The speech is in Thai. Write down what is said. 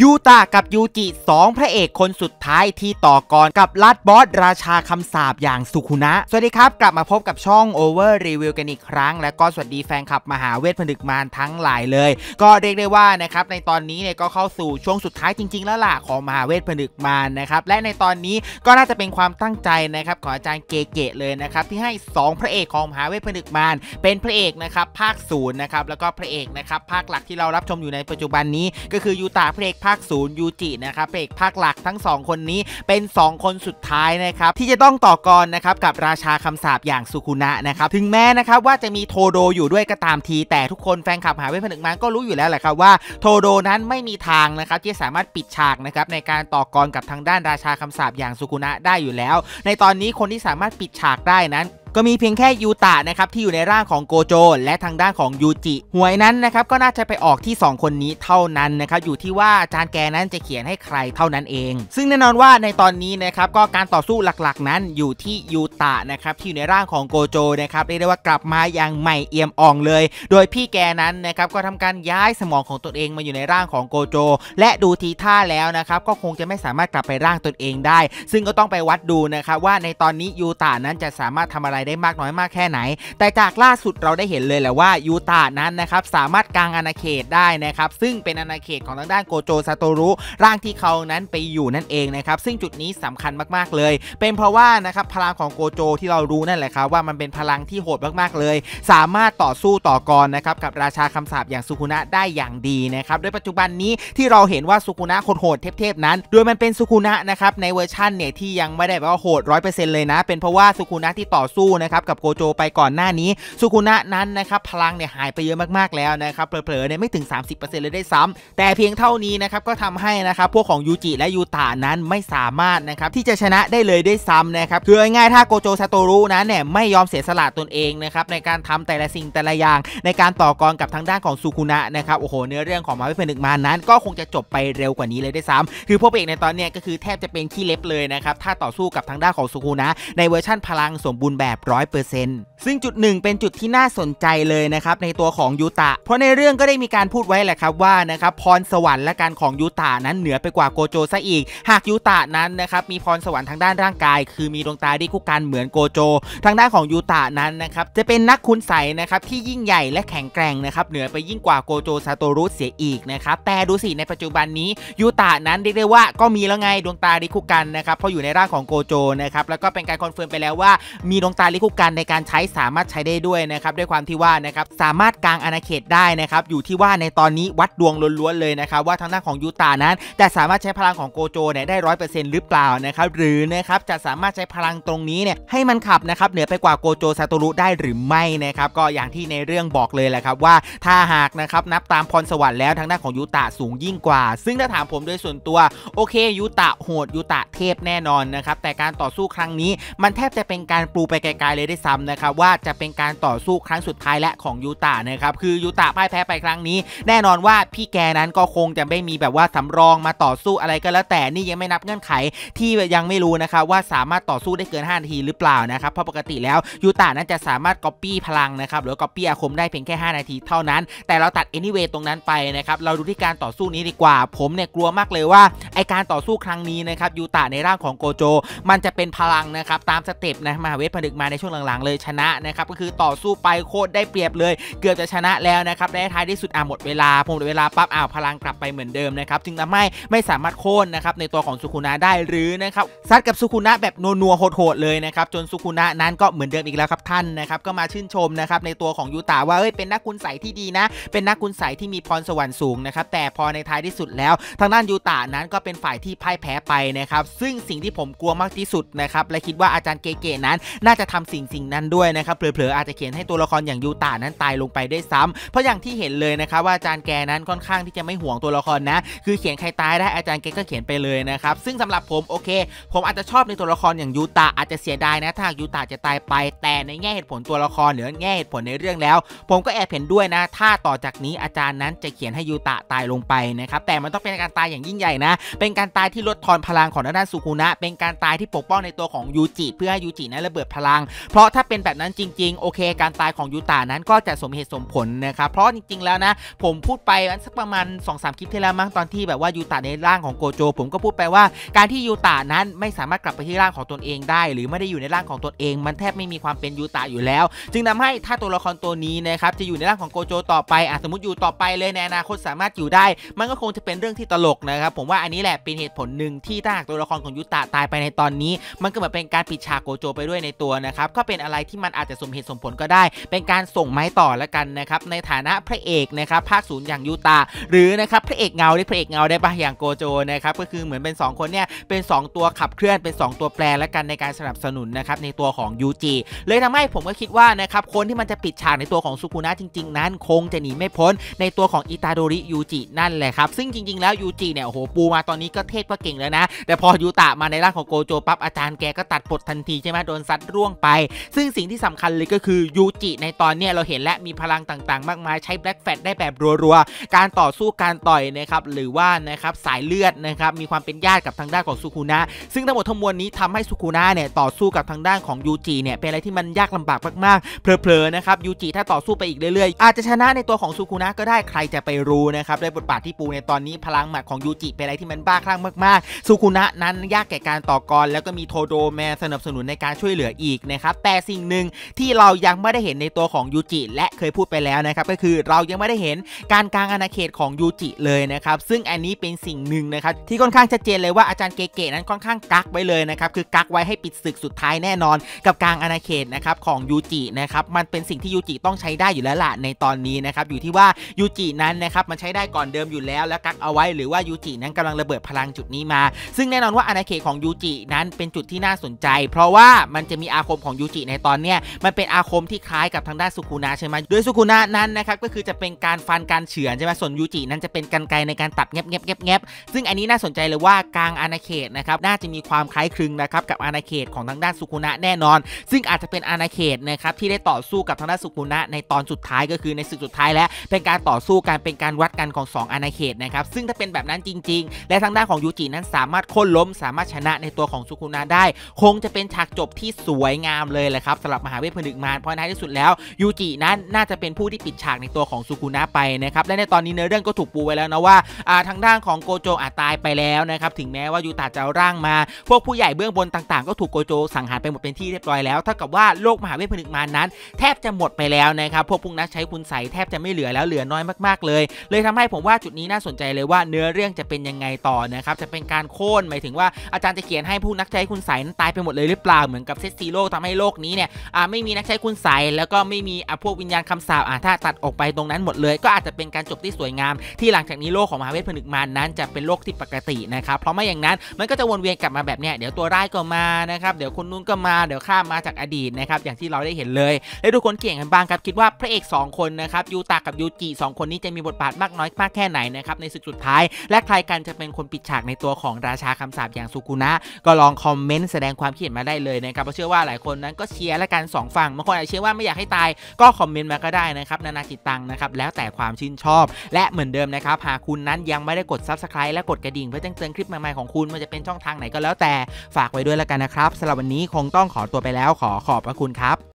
ยูตากับยูจิสองพระเอกคนสุดท้ายที่ต่อกร กับลัดบอสราชาคำสาบอย่างสุขุนะสวัสดีครับ กลับมาพบกับช่อง Over Review กันอีกครั้ง และก็สวัสดีแฟนคลับ มหาเวทผลึกมารทั้งหลายเลย ก็เรียกได้ว่านะครับในตอนนี้เนี่ยก็เข้าสู่ช่วงสุดท้ายจริงๆแล้วล่ะของมหาเวทผลึกมารนะครับและในตอนนี้ก็น่าจะเป็นความตั้งใจนะครับของอาจารย์เกเกะเลยนะครับที่ให้ 2 พระเอกของมหาเวทผลึกมารเป็นพระเอกนะครับภาคศูนย์นะครับแล้วก็พระเอกนะครับภาคหลักที่เรารับชมอยู่ในปัจจุบันนี้ ก็คือยูตาพระเอกภาคศูนย์ยูจิ นะครับเอก ภาค หลักทั้ง 2 คนนี้ เป็น 2 คน สุดท้าย นะครับ ที่ จะต้อง ต่อกรนะครับ กับ ราชา คำสาปอย่างสุคุณะนะครับ ถึงแม้ นะครับ ว่า จะมี โทโด อยู่ ด้วย ก็ตาม ที แต่ ทุกคน แฟนคลับ หา เวทผนึก มันก็ รู้ อยู่แล้ว แหละครับ ว่า โทโด นั้น ไม่มีทาง นะครับ ที่สามารถปิดฉาก นะครับ ในการ ต่อกรกับ ทาง ด้าน ราชา คำสาปอย่างสุคุณะได้ อยู่แล้ว ในตอนนี้คนที่สามารถปิดฉากได้นั้นก็มีเพียงแค่ยูตะนะครับที่อยู่ในร่างของโกโจและทางด้านของยูจิหวยนั้นนะครับก็น่าจะไปออกที่ 2 คนนี้เท่านั้นนะครับอยู่ที่ว่าจานแกนั้นจะเขียนให้ใครเท่านั้นเอง ซึ่งแน่นอนว่าในตอนนี้นะครับก็การต่อสู้หลักๆนั้นอยู่ที่ยูตะนะครับที่อยู่ในร่างของโกโจนะครับเรียกได้ว่ากลับมาอย่างใหม่เอี่ยมอ่องเลย โดยพี่แกนั้นนะครับก็ทำการย้ายสมองของตนเองมาอยู่ในร่างของโกโจ และดูทีท่าแล้วนะครับก็คงจะไม่สามารถกลับไปร่างตนเองได้ ซึ่งก็ต้องไปวัดดูนะครับว่าในตอนนี้ยูตะนั้นจะสามารถทำอะไรได้มากน้อยมากแค่ไหน แต่จากล่าสุดเราได้เห็นเลยแหละว่ายูตานั้นนะครับสามารถกางอาณาเขตได้นะครับ ซึ่งเป็นอาณาเขตของทางด้านโกโจซาโตรุร่างที่เขานั้นไปอยู่นั่นเองนะครับ ซึ่งจุดนี้สำคัญมากๆเลย เป็นเพราะว่านะครับพลังของโกโจ ที่เรารู้นั่นแหละครับว่ามันเป็นพลังที่โหดมากๆเลย สามารถต่อสู้ต่อกรนะครับกับราชาคำสาปอย่างสุคุณะได้อย่างดีนะครับโดยปัจจุบันนี้ที่เราเห็นว่าสุคุณะโคหดเทพๆนั้น โดยมันเป็นสุคุณะนะครับในเวอร์ชั่นเนี่ยที่ยังไม่ได้แบบว่าโหดร้อยเปอรลยนะเป็นเพราะว่าสุคุณะที่ต่อสูู้่นะครับกับโกโจไปก่อนหน้านี้ สุคุนะนั้นนะครับพลังเนี่ยหายไปเยอะมากๆแล้วนะครับเผลอๆเนี่ยไม่ถึง 30%เลยได้ซ้ำ แต่เพียงเท่านี้นะครับก็ทำให้นะครับพวกของยูจิและยูตานั้นไม่สามารถนะครับที่จะชนะได้เลยได้ซ้ำนะครับคือง่ายๆถ้าโกโจซาโตรุนะเนี่ยไม่ยอมเสียสละตนเองนะครับในการทำแต่ละสิ่งแต่ละอย่าง ในการต่อกรกับทางด้านของสุคุนะนะครับโอ้โหเนื้อเรื่องของมาวิเหนึ่งมานั้น ก็คงจะจบไปเร็วกว่านี้เลยได้ซ้ำคือพวกเอกในตอนเนี้ยก็คือแทบจะเป็นขี้เล็บเลยนะครับถ้าต่อสู้กับทางด้านของสุคุนะในเวอร์ชั่นพลังสมบูรณ์แบร้อยเปอร์เซ็นต์ซึ่งจุดหนึ่งเป็นจุดที่น่าสนใจเลยนะครับ ในตัวของยูตะ เพราะในเรื่องก็ได้มีการพูดไว้แหละครับว่านะครับพรสวรรค์และการของยูตะนั้นเหนือไปกว่าโกโจซะอีก หากยูตะนั้นนะครับมีพรสวรรค์ทางด้านร่างกาย คือมีดวงตาที่คู่กันเหมือนโกโจทางด้านของยูตะนั้นนะครับจะเป็นนักคุณใสนะครับที่ยิ่งใหญ่และแข็งแกร่งนะครับเหนือไปยิ่งกว่าโกโจซาโตรุเสียอีกนะครับแต่ดูสิในปัจจุบันนี้ยูตะนั้นเรียกได้ว่าก็มีแล้วไงดวงตาดีคู่กันนะครับเพราะอยู่ในร่างของโกโจนะครับแล้วก็เป็นการคอนเฟิร์มไปแล้วว่ามีดวงตาลิคุกันในการใช้สามารถใช้ได้ด้วยนะครับด้วยความที่ว่านะครับสามารถกลางอาณาเขตได้นะครับอยู่ที่ว่าในตอนนี้วัดดวงล้วนๆเลยนะครับว่าทางด้านของยูตานั้นจะสามารถใช้พลังของโกโจเนี่ยได้ร้อยเปอร์เซ็นต์หรือเปล่านะครับหรือนะครับจะสามารถใช้พลังตรงนี้เนี่ยให้มันขับนะครับเหนือไปกว่าโกโจซาโตรุได้หรือไม่นะครับก็อย่างที่ในเรื่องบอกเลยแหละครับว่าถ้าหากนะครับนับตามพรสวรรค์แล้วทางด้านของยูตาสูงยิ่งกว่าซึ่งถ้าถามผมโดยส่วนตัวโอเคยูตาโหดยูตาเทพแน่นอนนะครับแต่การต่อสู้ครั้งนี้มันแทบจะเป็นการปูไปไกกายเลยได้ซ้ำนะครับ ว่าจะเป็นการต่อสู้ครั้งสุดท้ายและของยูตะนะครับคือยูตะพ่ายแพ้ไปครั้งนี้ แน่นอนว่าพี่แกนั้นก็คงจะไม่มีแบบว่าสารองมาต่อสู้อะไรก็แล้วแต่นี่ยังไม่นับเงื่อนไขที่ยังไม่รู้นะครับว่าสามารถต่อสู้ได้เกิน 5 นาทีหรือเปล่านะครับเพราะปกติแล้วยูตะนั้นจะสามารถก๊อปปี้พลังนะครับหรือก๊อปปี้อาคมได้เพียงแค่ 5 นาทีเท่านั้น แต่เราตัด anyway ตรงนั้นไปนะครับเราดูที่การต่อสู้นี้ดีกว่า ผมเนี่ยกลัวมากเลยว่า ไอการต่อสู้ครั้งนี้นะครับยูตะในร่างของโกโจมันจะเป็นพลังนะครับตามสเต็ปนะมาเวทผลึกาในช่วงหลังๆเลยชนะนะครับก็คือต่อสู้ไปโคตรได้เปรียบเลย เกือบจะชนะแล้วนะครับได้ท้ายที่สุดอ่าหมดเวลาพอหมดเวลาปั๊บอ่าพลังกลับไปเหมือนเดิมนะครับจึงทำให้ไม่สามารถโค่นนะครับในตัวของสุคุนะได้หรือนะครับซัดกับสุคุนะแบบนัวๆโหดๆเลยนะครับจนสุคุนะนั้นก็เหมือนเดิมอีกแล้วครับท่านนะครับก็มาชื่นชมนะครับในตัวของยูตาว่าเอ้ยเป็นนักคุณใสที่ดีนะ เป็นนักคุณใสที่มีพรสวรรค์สูงนะครับแต่พอในท้ายที่สุดแล้ว ทางด้านยูตานั้นก็เป็นฝ่ายที่พ่ายแพ้ไปนะครับซึ่งสิ่งที่ผมกลัวมากที่สุดนะครับและคิดว่าอาจารย์เกเกนั้น น่าจะทำสิ่งสิ่งนั้นด้วยนะครับเผลอๆอาจจะเขียนให้ตัวละครอย่างยูตานั้นตายลงไปได้ซ้ำเพราะอย่างที่เห็นเลยนะครับว่าอาจารย์แกนั้นค่อนข้างที่จะไม่ห่วงตัวละครนะคือเขียนใครตายได้อาจารย์แกก็เขียนไปเลยนะครับซึ่งสำหรับผมโอเค ผมอาจจะชอบในตัวละครอย่างยูตาอาจจะเสียดายนะถ้ายูตาจะตายไปแต่ในแง่เหตุผลตัวละครหรือแง่เหตุผลในเรื่องแล้ว ผมก็แอบเห็นด้วยนะ ถ้าต่อจากนี้อาจารย์นั้นจะเขียนให้ยูตาตายลงไปนะครับแต่มันต้องเป็นการตายอย่างยิ่งใหญ่นะเป็นการตายที่ลดทอนพลังของด้านสุกุณะเป็นการตายที่ปกป้องในตัวของยูจิเพื่อให้ยูจินั้นระเบิดพลังเพราะถ้าเป็นแบบนั้นจริงๆโอเค การตายของยูตานั้นก็จะสมเหตุสมผลนะครับเพราะจริง ๆ แล้วนะผมพูดไปสักประมาณ2อสคลิปที่แล้วมั้งตอนที่แบบว่ายูตาในร่างของโกโจ ผมก็พูดไปว่าการที่ยูตานั้นไม่สามารถกลับไปที่ร่างของตนเองได้ หรือไม่ได้อยู่ในร่างของตนเอง มันแทบไม่มีความเป็นยูตาอยู่แล้ว จึงทาให้ถ้าตัวละครตัวนี้นะครับจะอยู่ในร่างของโกโจ ต่อไปอสมมติอยู่ต่อไปเลยในอนาคตสามารถอยู่ได้ มันก็คงจะเป็นเรื่องที่ตลกนะครับผมว่าอันนี้แหละเป็นเหตุผลหนึ่งที่ถ้าหากตัวละครของยูตาตายไปในตอนนี้ มันก็เหมือนเป็นการปิดฉากโกโจไปด้วยในตัวนะครับก็เป็นอะไรที่มันอาจจะสมเหตุสมผลก็ได้ เป็นการส่งไม้ต่อแล้วกันนะครับในฐานะพระเอกนะครับภาคศูนย์อย่างยูตาหรือนะครับพระเอกเงาได้พระเอกเงาได้ปะอย่างโกโจนะครับก็คือเหมือนเป็น 2 คนเนี่ยเป็น 2 ตัวขับเคลื่อนเป็น 2 ตัวแปรละกันในการสนับสนุนนะครับในตัวของยูจิเลยทำให้ผมก็คิดว่านะครับคนที่มันจะปิดฉากในตัวของสุกุนะจริงๆ นั้นคงจะหนีไม่พ้นในตัวของอิตาโดริยูจินั่นแหละครับซึ่งจริงๆแล้วยูจิเนี่ยโหปูมาตอนนี้ก็เทพก็เก่งแล้วนะแต่พอยูตะมาในร่างของโกโจปั๊บอาจารย์แกก็ตัดบททันทีใช่ไหมโดนซัดร่วงไปซึ่งสิ่งที่สำคัญเลยก็คือยูจิในตอนนี้เราเห็นและมีพลังต่างๆมากมาย ใช้แบล็กแฟตได้แบบรัวๆ การต่อสู้การต่อยนะครับ หรือว่านะครับสายเลือดนะครับ มีความเป็นญาติกับทางด้านของสุคูนะซึ่งทั้งหมดทั้งมวลนี้ทำให้สุคูนะเนี่ยต่อสู้กับทางด้านของยูจิเนี่ยเป็นอะไรที่มันยากลำบากมากๆเพลอๆนะครับยูจิถ้าต่อสู้ไปอีกเรื่อยๆ อาจจะชนะในตัวของสุคูนะก็ได้ใครจะไปรู้นะครับด้วยบทบาทที่ปูในตอนนี้พลังหมัดของยูจิเป็นอะไรที่มันบ้าคลั่งมาก ๆ สุคูนะนั้นยากแก่การต่อกรแล้วก็มีโทโดแมสนับสนุนในการช่วยเหลืออีกนะครับแต่สิ่งหนึ่งที่เรายังไม่ได้เห็นในตัวของยูจิและเคยพูดไปแล้วนะครับก็คือเรายังไม่ได้เห็นการกลางอาณาเขตของยูจิเลยนะครับซึ่งอันนี้เป็นสิ่งหนึ่งนะครับที่ค่อนข้างชัดเจนเลยว่าอาจารย์เกเกนั้นค่อนข้างกักไว้เลยนะครับคือกักไว้ให้ปิดศึกสุดท้ายแน่นอน กับกลางอาณาเขตนะครับของยูจินะครับมันเป็นสิ่งที่ยูจิต้องใช้ได้อยู่แล้วล่ะในตอนนี้นะครับอยู่ที่ว่ายูจินั้นนะครับมันใช้ได้ก่อนเดิมอยู่แล้วและกักเอาไว้หรือว่ายูจินั้นกำลังระเบิดพลังจุดนี้มา ซึ่งแน่นอนว่าอาณาเขตของยูจินั้นเป็นจุดที่น่าสนใจ เพราะว่ามันจะมีอาคมของยูจิในตอนเนี้ยมันเป็นอาคมที่คล้ายกับทางด้านสุคุนะใช่ไหมโดยสุคุนะนั้นนะครับก็คือจะเป็นการฟันการเฉือนใช่ไหมส่วนยูจินั้นจะเป็นกันไกในการตัดเง็บเงบเงบเงบซึ่งอันนี้น่าสนใจเลยว่ากลางอาณาเขตนะครับน่าจะมีความคล้ายคลึงนะครับกับอาณาเขตของทางด้านสุคุนะแน่นอน ซึ่งอาจจะเป็นอาณาเขตนะครับที่ได้ต่อสู้กับทางด้านสุคุนะในตอนสุดท้าย ก็คือในศึกสุดท้ายแล้วเป็นการต่อสู้กันเป็นการวัดกันของ 2อาณาเขตนะครับซึ่งถ้าเป็นแบบนั้นจริง ๆ และทางด้านของยูจินั้นสามารถโค่นล้มสามารถชนะในตัวของสุคุนะได้คงจะเป็นฉากจบที่สวยงาามเลยแหละครับสำหรับมหาเวทผนึกมารเพราะในที่สุดแล้ว ยูจินั้นน่าจะเป็นผู้ที่ปิดฉากในตัวของซูกุนะไปนะครับและในตอนนี้เนื้อเรื่องก็ถูกปูไว้แล้วนะว่าทางด้านของโกโจอาจตายไปแล้วนะครับถึงแม้ว่ายูตาจะร่างมา พวกผู้ใหญ่เบื้องบนต่างๆ ก็ถูกโกโจสังหารไปหมด เป็นที่เรียบร้อยแล้วเท่ากับว่าโลกมหาเวทผนึกมารนั้น แทบจะหมดไปแล้วนะครับพวกพวกนักใช้คุณใสแทบจะไม่เหลือแล้วเหลือน้อยมากๆเลยเลยทำให้ผมว่าจุดนี้น่าสนใจเลยว่าเนื้อเรื่องจะเป็นยังไงต่อนะครับจะเป็นการโค่นหมายถึงว่าอาจารย์จะเขียนให้ผู้นักใช้คุณใสนั้นตายไปหมดเลยหรือเปล่าเหมือนกับเซตซีโร่ทำให้โลกนี้เนี่ยไม่มีนักใช้คุณใสแล้วก็ไม่มีพวกวิญญาณคำสาาถ้าตัดออกไปตรงนั้นหมดเลย ก็อาจจะเป็นการจบที่สวยงาม ที่หลังจากนี้โลกของมหาเวทผนึกมานั้น จะเป็นโลกที่ปกตินะครับ เพราะไม่อย่างนั้น มันก็จะวนเวียนกลับมาแบบเนี้ย เดี๋ยวตัวร้ายก็มานะครับ เดี๋ยวคนนู้นก็มา เดี๋ยวข้ามาจากอดีตนะครับ อย่างที่เราได้เห็นเลย แล้วทุกคนเก่งกันบ้างครับคิดว่าพระเอก 2 คนนะครับ ยูตากับยูจิ2คนนี้จะมีบทบาทมากน้อยมาก แค่ไหนนะครับในศึกสุดท้าย และใครกันจะเป็นคนปิดฉากในตัวของราชาคำสาบอย่างสุกุนะก็ลองคอมเมนต์แสดงความคิดเห็นมาได้เลยนะครับเพราะเชื่อว่าหลายคนนั้นก็เชียร์ละกัน 2 ฝั่งบางคนอาจจะเชียร์ว่าไม่อยากให้ตาย ก็คอมเมนต์มาก็ได้นะครับ นานาจิตตังนะครับ แล้วแต่ความชื่นชอบ และเหมือนเดิมนะครับ หากคุณนั้นยังไม่ได้กด Subscribe และกดกระดิ่ง เพื่อแจ้งเตือนคลิปใหม่ๆของคุณมันจะเป็นช่องทางไหนก็แล้วแต่ฝากไว้ด้วยละกันนะครับสำหรับวันนี้คงต้องขอตัวไปแล้วขอขอบพระคุณครับ